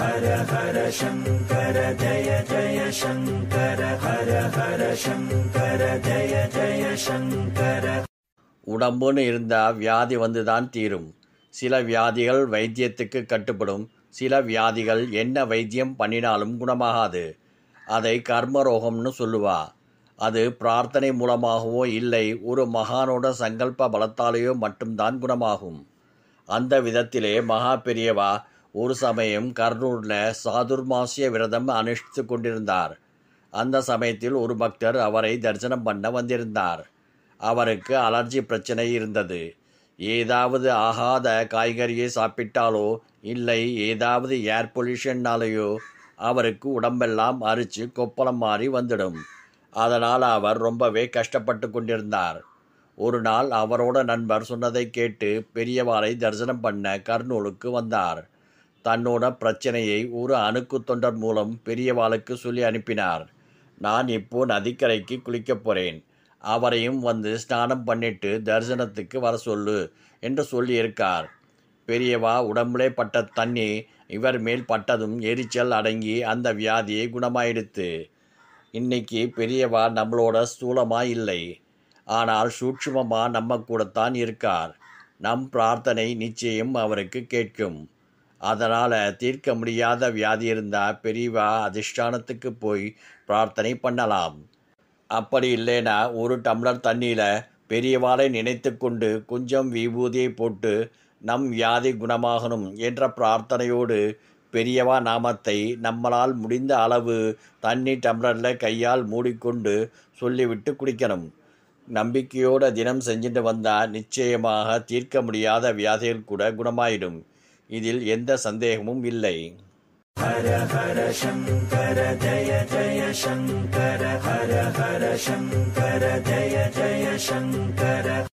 ஹர ஹர சங்கர ஜய ஜய சங்கர ஹர ஹர சங்கர ஜய ஜய சங்கர உடம்புன்னு இருந்தால் வியாதி வந்துதான் தீரும் சில வியாதிகள் வைத்தியத்துக்கு கட்டுப்படும் சில வியாதிகள் என்ன வைத்தியம் பண்ணினாலும் குணமாகாது அதை கர்மரோகம்னு சொல்லுவா அது பிரார்த்தனை மூலமாகவோ இல்லை ஒரு மகானோட சங்கல்ப பலத்தாலேயோ மட்டும்தான் குணமாகும் அந்த விதத்திலே மகா பெரியவா ஒரு சமயம் கர்னூரில் சாதுர்மாசிய விரதம் அனுஷ்டித்து கொண்டிருந்தார் அந்த சமயத்தில் ஒரு பக்தர் அவரை தரிசனம் பண்ண வந்திருந்தார் அவருக்கு அலர்ஜி பிரச்சனை இருந்தது ஏதாவது ஆகாத காய்கறியை சாப்பிட்டாலோ இல்லை ஏதாவது ஏர் பொல்யூஷன்னாலேயோ அவருக்கு உடம்பெல்லாம் அரிச்சு கொப்பளம் மாறி வந்துடும் அதனால் அவர் ரொம்பவே கஷ்டப்பட்டு கொண்டிருந்தார் ஒரு நாள் அவரோட நண்பர் சொன்னதை கேட்டு பெரியவாரை தரிசனம் பண்ண கர்னூலுக்கு வந்தார் தன்னோட பிரச்சனையை ஒரு அணுக்கு தொண்டர் மூலம் பெரியவாளுக்கு சொல்லி அனுப்பினார் நான் இப்போ நதிக்கரைக்கு குளிக்கப் போகிறேன் அவரையும் வந்து ஸ்நானம் பண்ணிட்டு தரிசனத்துக்கு வர சொல்லு என்று சொல்லியிருக்கார் பெரியவா உடம்புலே பட்ட தண்ணி இவர் மேல் பட்டதும் எரிச்சல் அடங்கி அந்த வியாதியை குணமாயிடுத்து இன்னைக்கு பெரியவா நம்மளோட ஸ்தூலமாக இல்லை ஆனால் சூட்சமமாக நம்ம கூடத்தான் இருக்கார் நம் பிரார்த்தனை நிச்சயம் அவருக்கு கேட்கும் அதனால் தீர்க்க முடியாத வியாதி இருந்தால் பெரியவா அதிஷ்டானத்துக்கு போய் பிரார்த்தனை பண்ணலாம் அப்படி இல்லைன்னா ஒரு டம்ளர் தண்ணியில் பெரியவாளை நினைத்து கொண்டு கொஞ்சம் விபூதியை போட்டு நம் வியாதி குணமாகணும் என்ற பிரார்த்தனையோடு பெரியவா நாமத்தை நம்மளால் முடிந்த அளவு தண்ணி டம்ளரில் கையால் மூடிக்கொண்டு சொல்லிவிட்டு குடிக்கணும் நம்பிக்கையோடு தினம் செஞ்சுட்டு வந்தால் நிச்சயமாக தீர்க்க முடியாத வியாதிகள் கூட குணமாயிடும் இதில் எந்த சந்தேகமும் இல்லை ஹர ஹர சங்கர ஜய ஜய சங்கர ஹர ஹர சங்கர ஜய ஜய சங்கர